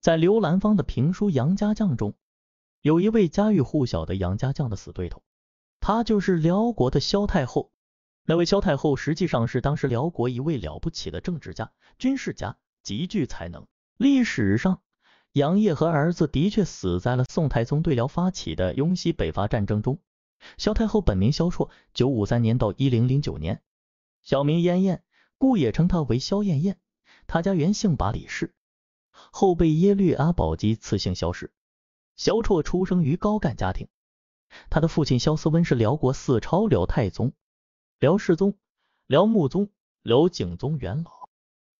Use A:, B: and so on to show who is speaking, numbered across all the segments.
A: 在刘兰芳的评书《杨家将》中，有一位家喻户晓的杨家将的死对头，他就是辽国的萧太后。那位萧太后实际上是当时辽国一位了不起的政治家、军事家，极具才能。历史上，杨业和儿子的确死在了宋太宗对辽发起的雍西北伐战争中。萧太后本名萧绰，九五三年到一零零九年，小名燕燕，故也称她为萧燕燕。她家原姓把里氏。后被耶律阿保机赐姓萧氏。萧绰出生于高干家庭，他的父亲萧思温是辽国四超，辽太宗、辽世宗、辽穆宗、辽景宗元老，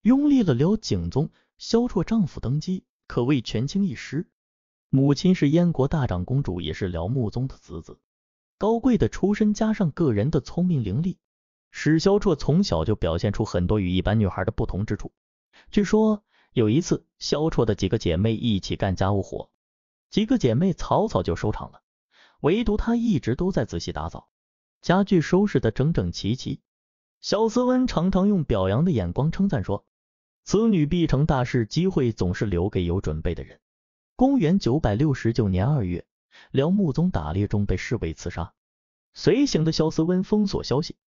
A: 拥立了辽景宗萧绰丈夫登基，可谓权倾一时。母亲是燕国大长公主，也是辽穆宗的子子。高贵的出身加上个人的聪明伶俐，使萧绰从小就表现出很多与一般女孩的不同之处。据说。有一次，萧绰的几个姐妹一起干家务活，几个姐妹草草就收场了，唯独她一直都在仔细打扫，家具收拾得整整齐齐。萧思温常常用表扬的眼光称赞说：“此女必成大事，机会总是留给有准备的人。”公元九百六十九年二月，辽穆宗打猎中被侍卫刺杀，随行的萧思温封锁消息，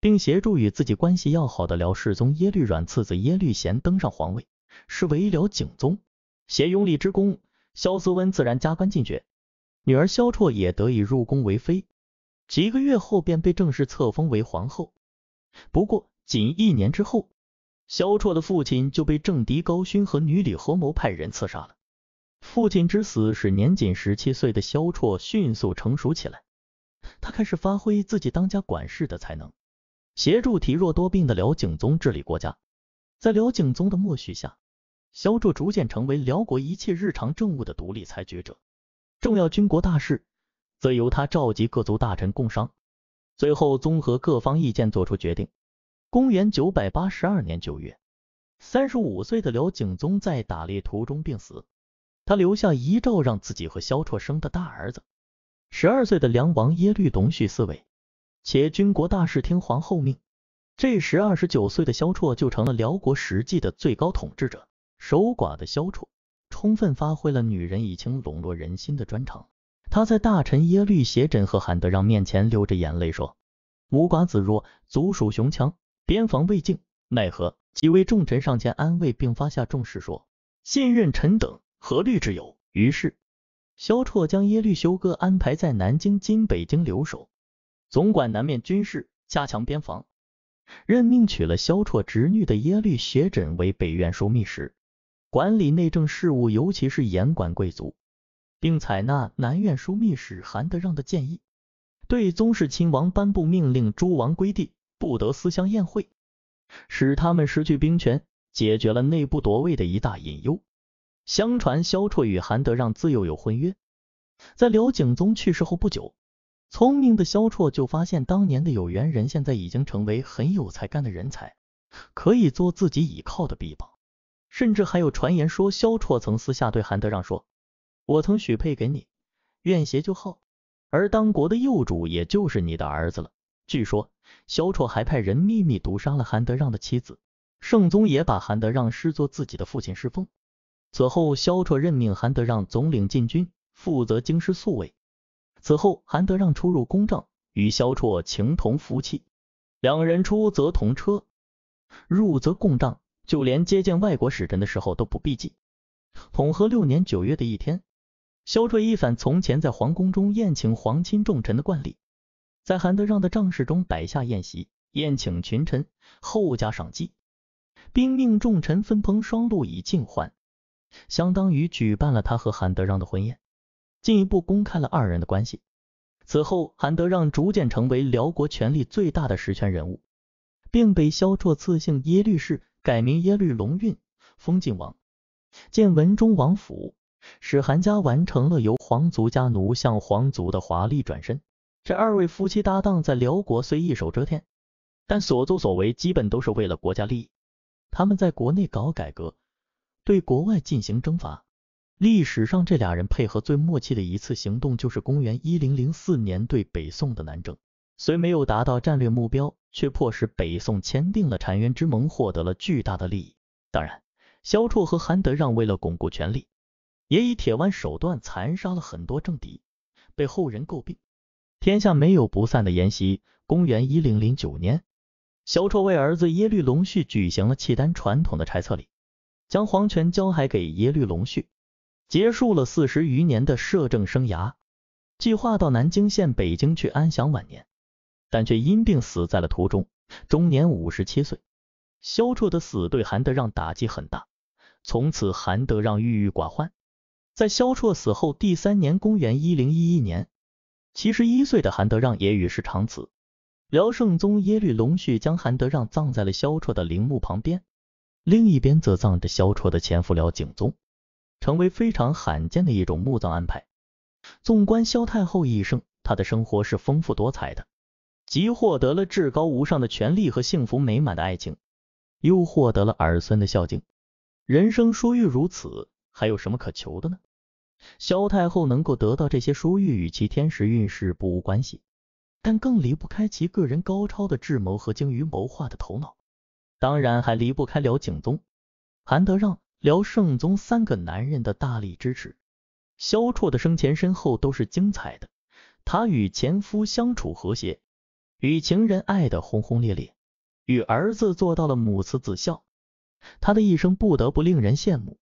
A: 并协助与自己关系要好的辽世宗耶律阮次子耶律贤登上皇位。是为辽景宗，协拥立之功，萧思温自然加官进爵，女儿萧绰也得以入宫为妃。几个月后，便被正式册封为皇后。不过，仅一年之后，萧绰的父亲就被政敌高勋和女李合谋派人刺杀了。父亲之死使年仅十七岁的萧绰迅速成熟起来，他开始发挥自己当家管事的才能，协助体弱多病的辽景宗治理国家。在辽景宗的默许下，萧绰逐渐成为辽国一切日常政务的独立裁决者，重要军国大事则由他召集各族大臣共商，最后综合各方意见作出决定。公元九百八十二年九月，三十五岁的辽景宗在打猎途中病死，他留下遗诏，让自己和萧绰生的大儿子，十二岁的梁王耶律隆绪嗣位，且军国大事听皇后命。这时二十九岁的萧绰就成了辽国实际的最高统治者。守寡的萧绰充分发挥了女人以情笼络人心的专长，她在大臣耶律斜轸和韩德让面前流着眼泪说：“母寡子弱，族属雄强，边防未竟，奈何？”几位重臣上前安慰，并发下重誓说：“信任臣等，何虑之有？”于是，萧绰将耶律休哥安排在南京、金北京留守，总管南面军事，加强边防，任命娶了萧绰侄女的耶律斜轸为北院枢密使。管理内政事务，尤其是严管贵族，并采纳南院枢密使韩德让的建议，对宗室亲王颁布命令，诸王归地不得私相宴会，使他们失去兵权，解决了内部夺位的一大隐忧。相传萧绰与韩德让自幼有婚约，在辽景宗去世后不久，聪明的萧绰就发现当年的有缘人现在已经成为很有才干的人才，可以做自己倚靠的臂膀。甚至还有传言说，萧绰曾私下对韩德让说：“我曾许配给你，愿携就好。”而当国的幼主，也就是你的儿子了。据说，萧绰还派人秘密毒杀了韩德让的妻子。圣宗也把韩德让视作自己的父亲侍奉。此后，萧绰任命韩德让总领禁军，负责京师宿卫。此后，韩德让出入宫帐，与萧绰情同夫妻，两人出则同车，入则共帐。就连接见外国使臣的时候都不避忌。统和六年九月的一天，萧绰一反从前在皇宫中宴请皇亲重臣的惯例，在韩德让的帐室中摆下宴席，宴请群臣，后加赏祭，并命重臣分烹双鹿以尽欢，相当于举办了他和韩德让的婚宴，进一步公开了二人的关系。此后，韩德让逐渐成为辽国权力最大的实权人物，并被萧绰赐姓耶律氏。改名耶律隆运，封晋王，建文忠王府，使韩家完成了由皇族家奴向皇族的华丽转身。这二位夫妻搭档在辽国虽一手遮天，但所作所为基本都是为了国家利益。他们在国内搞改革，对国外进行征伐。历史上这俩人配合最默契的一次行动，就是公元一零零四年对北宋的南征，虽没有达到战略目标。却迫使北宋签订了澶渊之盟，获得了巨大的利益。当然，萧绰和韩德让为了巩固权力，也以铁腕手段残杀了很多政敌，被后人诟病。天下没有不散的筵席。公元一零零九年，萧绰为儿子耶律隆绪举行了契丹传统的差册礼，将皇权交还给耶律隆绪，结束了四十余年的摄政生涯，计划到南京现北京去安享晚年。但却因病死在了途中，终年五十七岁。萧绰的死对韩德让打击很大，从此韩德让郁郁寡欢。在萧绰死后第三年，公元一零一一年，七十一岁的韩德让也与世长辞。辽圣宗耶律隆绪将韩德让葬在了萧绰的陵墓旁边，另一边则葬着萧绰的前夫辽景宗，成为非常罕见的一种墓葬安排。纵观萧太后一生，她的生活是丰富多彩的。即获得了至高无上的权利和幸福美满的爱情，又获得了儿孙的孝敬。人生殊遇如此，还有什么可求的呢？萧太后能够得到这些殊遇，与其天时运势不无关系，但更离不开其个人高超的智谋和精于谋划的头脑，当然还离不开辽景宗、韩德让、辽圣宗三个男人的大力支持。萧绰的生前身后都是精彩的，他与前夫相处和谐。与情人爱得轰轰烈烈，与儿子做到了母慈子孝，他的一生不得不令人羡慕。